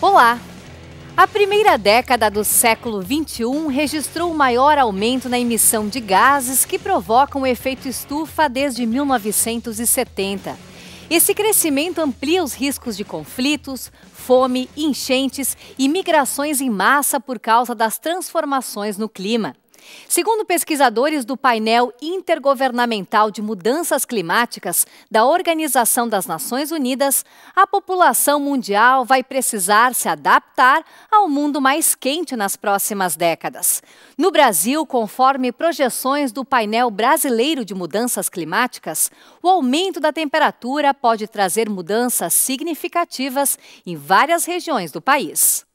Olá! A primeira década do século XXI registrou o maior aumento na emissão de gases que provocam o efeito estufa desde 1970. Esse crescimento amplia os riscos de conflitos, fome, enchentes e migrações em massa por causa das transformações no clima. Segundo pesquisadores do painel intergovernamental de mudanças climáticas da Organização das Nações Unidas, a população mundial vai precisar se adaptar ao mundo mais quente nas próximas décadas. No Brasil, conforme projeções do painel brasileiro de mudanças climáticas, o aumento da temperatura pode trazer mudanças significativas em várias regiões do país.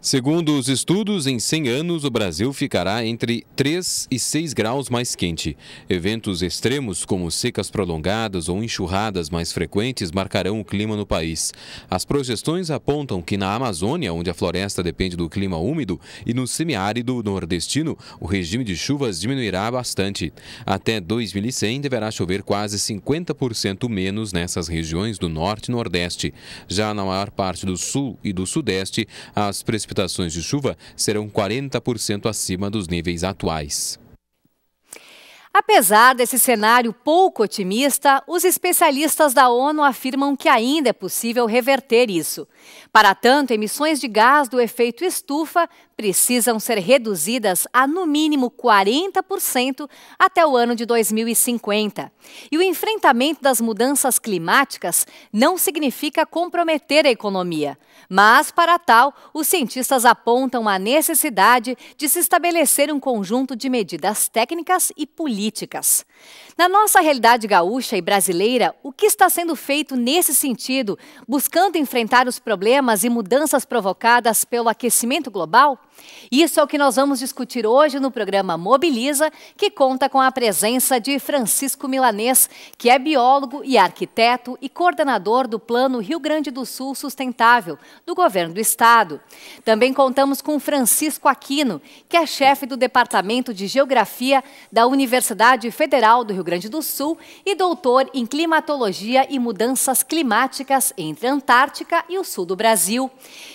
Segundo os estudos, em 100 anos o Brasil ficará entre 3 e 6 graus mais quente. Eventos extremos, como secas prolongadas ou enxurradas mais frequentes, marcarão o clima no país. As projeções apontam que na Amazônia, onde a floresta depende do clima úmido, e no semiárido nordestino, o regime de chuvas diminuirá bastante. Até 2100 deverá chover quase 50% menos nessas regiões do norte e nordeste. Já na maior parte do sul e do sudeste, as precipitações precipitações de chuva serão 40% acima dos níveis atuais. Apesar desse cenário pouco otimista, os especialistas da ONU afirmam que ainda é possível reverter isso. Para tanto, emissões de gás do efeito estufa precisam ser reduzidas a no mínimo 40% até o ano de 2050. E o enfrentamento das mudanças climáticas não significa comprometer a economia, mas para tal, os cientistas apontam a necessidade de se estabelecer um conjunto de medidas técnicas e políticas. Na nossa realidade gaúcha e brasileira, o que está sendo feito nesse sentido, buscando enfrentar os problemas e mudanças provocadas pelo aquecimento global? Isso é o que nós vamos discutir hoje no programa Mobiliza, que conta com a presença de Francisco Milanês, que é biólogo e arquiteto e coordenador do Plano Rio Grande do Sul Sustentável, do Governo do Estado. Também contamos com Francisco Aquino, que é chefe do Departamento de Geografia da Universidade Federal do Rio Grande do Sul e doutor em Climatologia e Mudanças Climáticas entre a Antártica e o Sul do Brasil.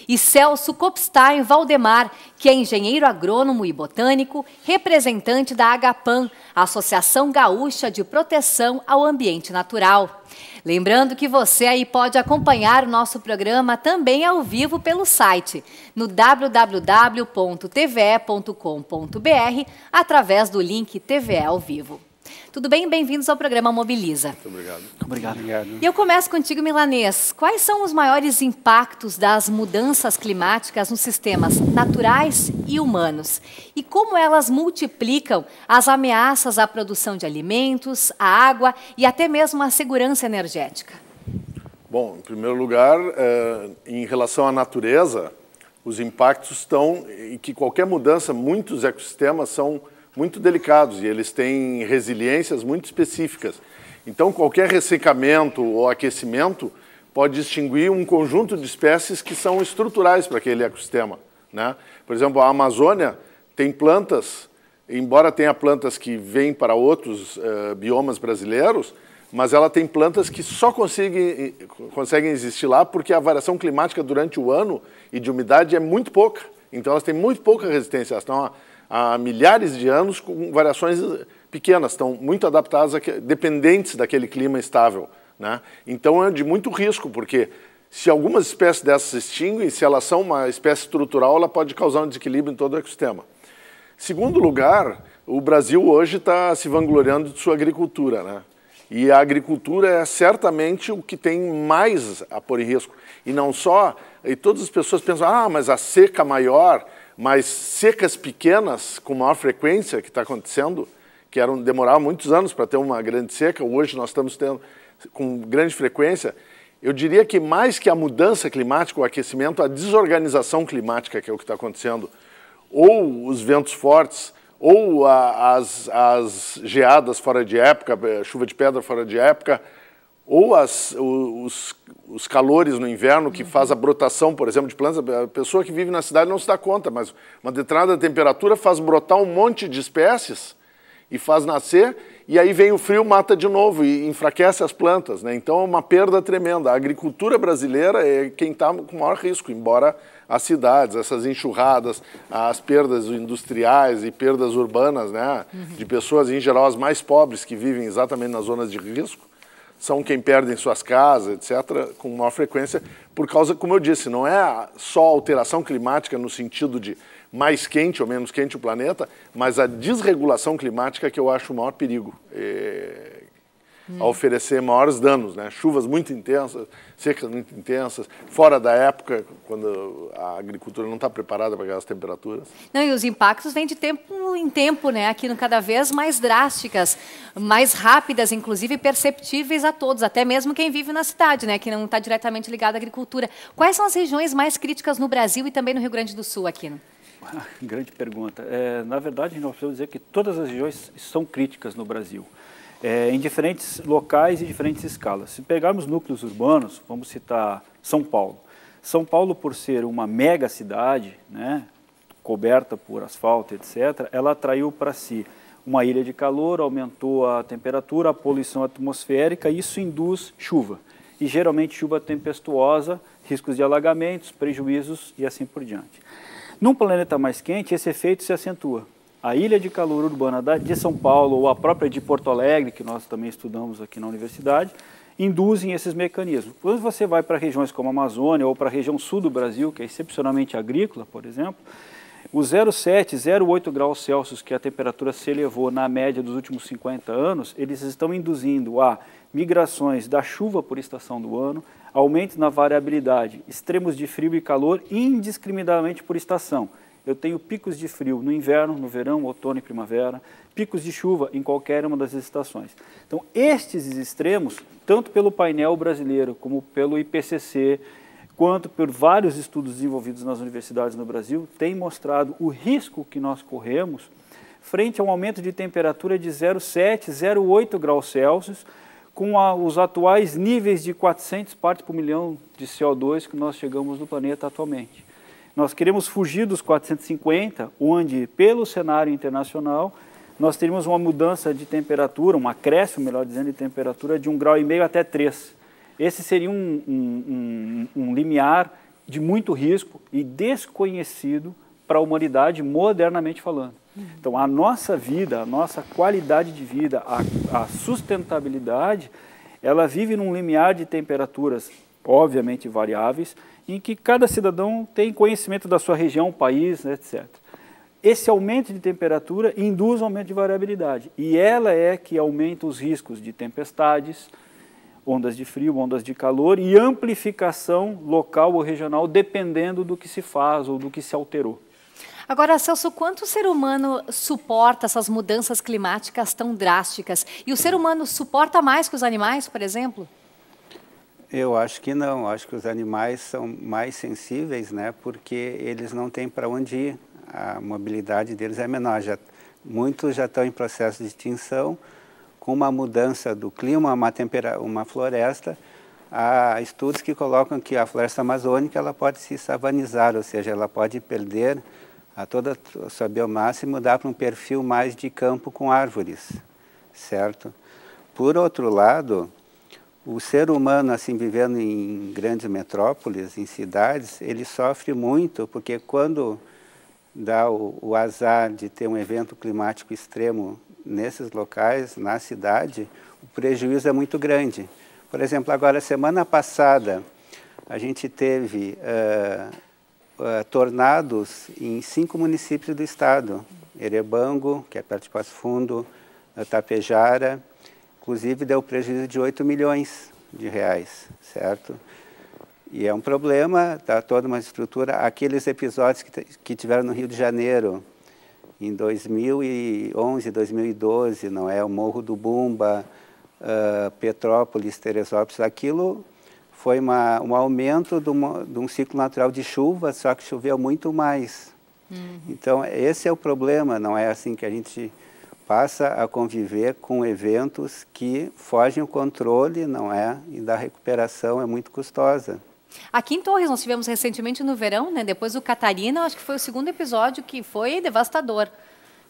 E Celso Kopstein Valdemar, que é engenheiro agrônomo e botânico, representante da AGAPAN, Associação Gaúcha de Proteção ao Ambiente Natural. Lembrando que você aí pode acompanhar o nosso programa também ao vivo pelo site no www.tve.com.br através do link TV ao vivo. Tudo bem? Bem-vindos ao programa Mobiliza. Muito obrigado. obrigado. obrigado. E eu começo contigo, Milanês. Quais são os maiores impactos das mudanças climáticas nos sistemas naturais e humanos? E como elas multiplicam as ameaças à produção de alimentos, à água e até mesmo à segurança energética? Bom, em primeiro lugar, é, em relação à natureza, os impactos estão e que qualquer mudança, muitos ecossistemas são muito delicados e eles têm resiliências muito específicas. Então, qualquer ressecamento ou aquecimento pode distinguir um conjunto de espécies que são estruturais para aquele ecossistema. Né? Por exemplo, a Amazônia tem plantas, embora tenha plantas que vêm para outros uh, biomas brasileiros, mas ela tem plantas que só conseguem, conseguem existir lá porque a variação climática durante o ano e de umidade é muito pouca. Então, elas têm muito pouca resistência. Elas estão há milhares de anos com variações pequenas, estão muito adaptadas, a, dependentes daquele clima estável. Né? Então é de muito risco, porque se algumas espécies dessas se extinguem, se elas são uma espécie estrutural, ela pode causar um desequilíbrio em todo o ecossistema. Segundo lugar, o Brasil hoje está se vangloriando de sua agricultura, né? E a agricultura é certamente o que tem mais a pôr em risco. E não só, e todas as pessoas pensam, ah, mas a seca maior mas secas pequenas, com maior frequência, que está acontecendo, que eram, demorava muitos anos para ter uma grande seca, hoje nós estamos tendo com grande frequência. Eu diria que mais que a mudança climática, o aquecimento, a desorganização climática, que é o que está acontecendo, ou os ventos fortes, ou a, as, as geadas fora de época, eh, chuva de pedra fora de época, ou as, os, os calores no inverno que faz a brotação, por exemplo, de plantas. A pessoa que vive na cidade não se dá conta, mas uma determinada temperatura faz brotar um monte de espécies e faz nascer, e aí vem o frio, mata de novo e enfraquece as plantas. Né? Então é uma perda tremenda. A agricultura brasileira é quem está com maior risco, embora as cidades, essas enxurradas, as perdas industriais e perdas urbanas né? de pessoas, em geral, as mais pobres que vivem exatamente nas zonas de risco, são quem perdem suas casas, etc., com maior frequência, por causa, como eu disse, não é só alteração climática no sentido de mais quente ou menos quente o planeta, mas a desregulação climática que eu acho o maior perigo. É, a oferecer maiores danos, né? chuvas muito intensas, secas muito intensas, fora da época, quando a agricultura não está preparada para aquelas temperaturas. Não, e os impactos vêm de tempo em tempo, né? aqui no cada vez mais drásticas, mais rápidas, inclusive perceptíveis a todos, até mesmo quem vive na cidade, né? que não está diretamente ligado à agricultura. Quais são as regiões mais críticas no Brasil e também no Rio Grande do Sul, Aquino? Grande pergunta. É, na verdade, nós precisamos dizer que todas as regiões são críticas no Brasil é, em diferentes locais e diferentes escalas. Se pegarmos núcleos urbanos, vamos citar São Paulo. São Paulo, por ser uma mega cidade, né, coberta por asfalto, etc., ela atraiu para si uma ilha de calor, aumentou a temperatura, a poluição atmosférica, isso induz chuva. E geralmente chuva tempestuosa, riscos de alagamentos, prejuízos e assim por diante. Num planeta mais quente, esse efeito se acentua a ilha de calor urbana de São Paulo ou a própria de Porto Alegre, que nós também estudamos aqui na universidade, induzem esses mecanismos. Quando você vai para regiões como a Amazônia ou para a região sul do Brasil, que é excepcionalmente agrícola, por exemplo, o 0,7, 0,8 graus Celsius que é a temperatura se elevou na média dos últimos 50 anos, eles estão induzindo a migrações da chuva por estação do ano, aumento na variabilidade, extremos de frio e calor indiscriminadamente por estação. Eu tenho picos de frio no inverno, no verão, outono e primavera, picos de chuva em qualquer uma das estações. Então, estes extremos, tanto pelo painel brasileiro, como pelo IPCC, quanto por vários estudos desenvolvidos nas universidades no Brasil, têm mostrado o risco que nós corremos frente a um aumento de temperatura de 0,7, 0,8 graus Celsius, com a, os atuais níveis de 400 partes por milhão de CO2 que nós chegamos no planeta atualmente. Nós queremos fugir dos 450, onde, pelo cenário internacional, nós teríamos uma mudança de temperatura, um acréscimo, melhor dizendo, de temperatura de 1,5 grau e meio até 3. Esse seria um, um, um, um limiar de muito risco e desconhecido para a humanidade, modernamente falando. Então, a nossa vida, a nossa qualidade de vida, a, a sustentabilidade, ela vive num limiar de temperaturas, obviamente variáveis, em que cada cidadão tem conhecimento da sua região, país, né, etc. Esse aumento de temperatura induz aumento de variabilidade e ela é que aumenta os riscos de tempestades, ondas de frio, ondas de calor e amplificação local ou regional dependendo do que se faz ou do que se alterou. Agora, Celso, quanto o ser humano suporta essas mudanças climáticas tão drásticas? E o ser humano suporta mais que os animais, por exemplo? Eu acho que não. Acho que os animais são mais sensíveis, né? Porque eles não têm para onde ir. A mobilidade deles é menor. Já, muitos já estão em processo de extinção. Com uma mudança do clima, uma, tempera, uma floresta, há estudos que colocam que a floresta amazônica ela pode se savanizar, ou seja, ela pode perder a toda a sua biomassa e mudar para um perfil mais de campo com árvores, certo? Por outro lado, o ser humano, assim, vivendo em grandes metrópoles, em cidades, ele sofre muito, porque quando dá o, o, azar de ter um evento climático extremo nesses locais, na cidade, o prejuízo é muito grande. Por exemplo, agora, semana passada, a gente teve uh, uh, tornados em cinco municípios do estado, Erebango, que é perto de Passo Fundo, Tapejara, Inclusive deu prejuízo de 8 milhões de reais, certo? E é um problema, está toda uma estrutura. Aqueles episódios que, que tiveram no Rio de Janeiro, em 2011, 2012, não é? O Morro do Bumba, uh, Petrópolis, Teresópolis, aquilo foi uma, um aumento de, uma, de, um ciclo natural de chuva, só que choveu muito mais. Uhum. Então, esse é o problema, não é assim que a gente passa a conviver com eventos que fogem o controle, não é? E da recuperação é muito custosa. Aqui em Torres nós tivemos recentemente no verão, né? Depois do Catarina, acho que foi o segundo episódio que foi devastador.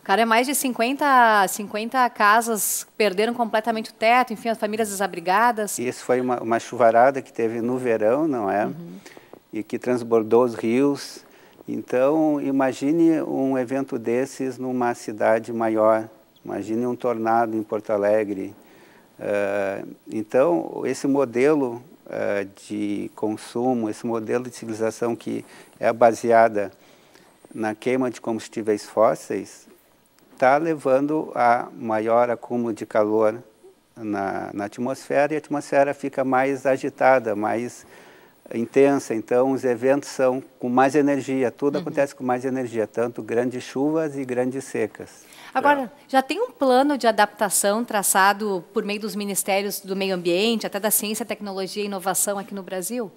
Cara, é mais de 50, 50 casas perderam completamente o teto, enfim, as famílias desabrigadas. Isso foi uma, uma chuvarada que teve no verão, não é? Uhum. E que transbordou os rios. Então, imagine um evento desses numa cidade maior. Imagine um tornado em Porto Alegre. Eh, então, esse modelo eh, de consumo, esse modelo de civilização que é baseada na queima de combustíveis fósseis, está levando a maior acúmulo de calor na, na, atmosfera e a atmosfera fica mais agitada, mais é intensa, então os eventos são com mais energia, tudo uhum. acontece com mais energia, tanto grandes chuvas e grandes secas. Agora, é. já tem um plano de adaptação traçado por meio dos ministérios do meio ambiente, até da ciência, tecnologia e inovação aqui no Brasil?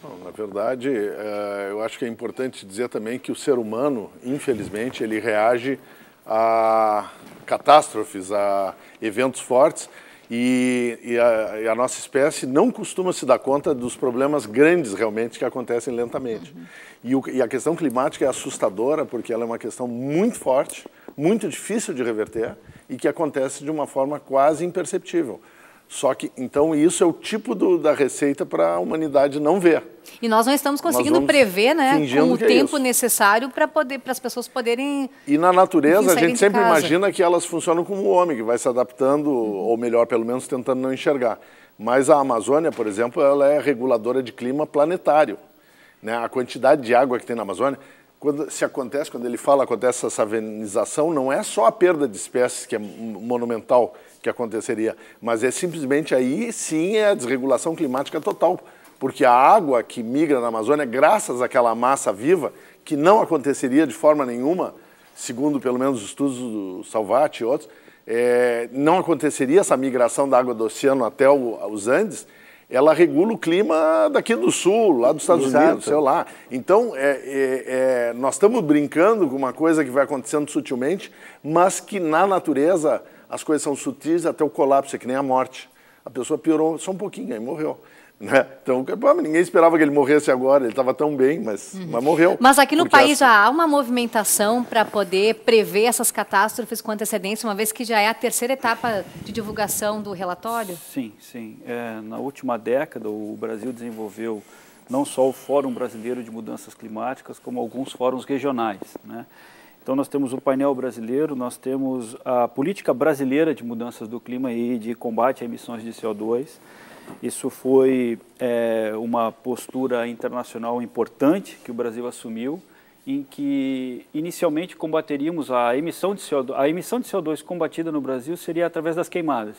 Bom, na verdade, é, eu acho que é importante dizer também que o ser humano, infelizmente, ele reage a catástrofes, a eventos fortes, e, e, a, e, a, nossa espécie não costuma se dar conta dos problemas grandes realmente que acontecem lentamente. Uhum. E, o, e, a questão climática é assustadora porque ela é uma questão muito forte, muito difícil de reverter e que acontece de uma forma quase imperceptível. Só que, então, isso é o tipo do, da receita para a humanidade não ver. E nós não estamos conseguindo prever, né, com o é tempo é necessário para poder, as pessoas poderem. E na natureza a gente sempre casa. imagina que elas funcionam como o homem, que vai se adaptando uhum. ou melhor, pelo menos tentando não enxergar. Mas a Amazônia, por exemplo, ela é reguladora de clima planetário. Né? A quantidade de água que tem na Amazônia, quando se acontece, quando ele fala acontece essa savenização, não é só a perda de espécies que é monumental, que aconteceria. Mas é simplesmente aí sim é a desregulação climática total, porque a água que migra na Amazônia, graças àquela massa viva, que não aconteceria de forma nenhuma, segundo pelo menos os estudos do Salvati e outros, é, não aconteceria essa migração da água do oceano até o, os Andes, ela regula o clima daqui do sul, lá dos Estados Exato. Unidos, sei lá. Então, é, é, é, nós estamos brincando com uma coisa que vai acontecendo sutilmente, mas que na natureza as coisas são sutis até o colapso, é que nem a morte. A pessoa piorou só um pouquinho, aí morreu. Né? Então, ninguém esperava que ele morresse agora, ele estava tão bem, mas, uhum. mas morreu. Mas aqui no país essa... já há uma movimentação para poder prever essas catástrofes com antecedência, uma vez que já é a terceira etapa de divulgação do relatório? Sim, sim. É, na última década, o Brasil desenvolveu não só o Fórum Brasileiro de Mudanças Climáticas, como alguns fóruns regionais. Né? Então nós temos o painel brasileiro, nós temos a política brasileira de mudanças do clima e de combate a emissões de CO2. Isso foi é, uma postura internacional importante que o Brasil assumiu, em que inicialmente combateríamos a emissão de CO2. A emissão de CO2 combatida no Brasil seria através das queimadas.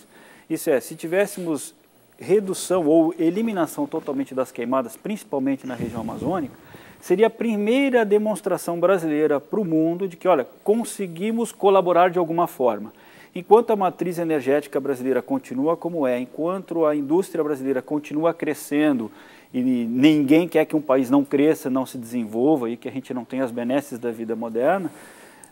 Isso é, se tivéssemos redução ou eliminação totalmente das queimadas, principalmente na região amazônica, seria a primeira demonstração brasileira para o mundo de que, olha, conseguimos colaborar de alguma forma. Enquanto a matriz energética brasileira continua como é, enquanto a indústria brasileira continua crescendo e ninguém quer que um país não cresça, não se desenvolva e que a gente não tenha as benesses da vida moderna,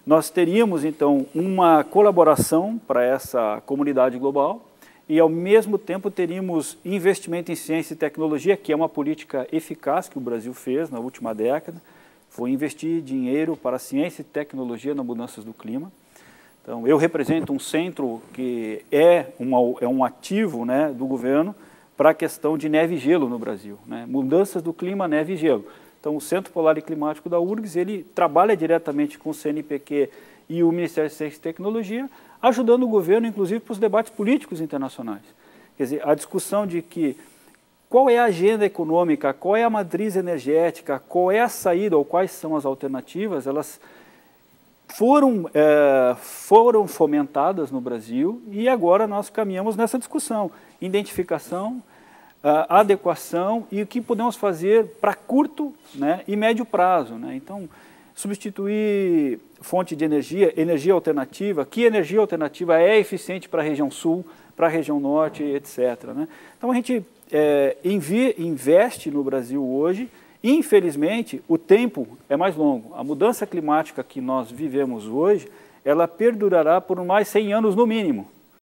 nós teríamos então uma colaboração para essa comunidade global e, ao mesmo tempo, teríamos investimento em ciência e tecnologia, que é uma política eficaz que o Brasil fez na última década, foi investir dinheiro para ciência e tecnologia nas mudanças do clima. Então, eu represento um centro que é, uma, é um ativo né, do governo para a questão de neve e gelo no Brasil. Né? Mudanças do clima, neve e gelo. Então, o Centro Polar e Climático da URGS, ele trabalha diretamente com o CNPq e o Ministério de Ciência e Tecnologia, ajudando o governo, inclusive, para os debates políticos internacionais. Quer dizer, a discussão de que qual é a agenda econômica, qual é a matriz energética, qual é a saída ou quais são as alternativas, elas foram, é, foram fomentadas no Brasil e agora nós caminhamos nessa discussão. Identificação, é, adequação e o que podemos fazer para curto né, e médio prazo. Né? Então, substituir fonte de energia, energia alternativa, que energia alternativa é eficiente para a região sul, para a região norte, etc. Né? Então a gente é, investe no Brasil hoje, infelizmente o tempo é mais longo. A mudança climática que nós vivemos hoje, ela perdurará por mais 100 anos no mínimo.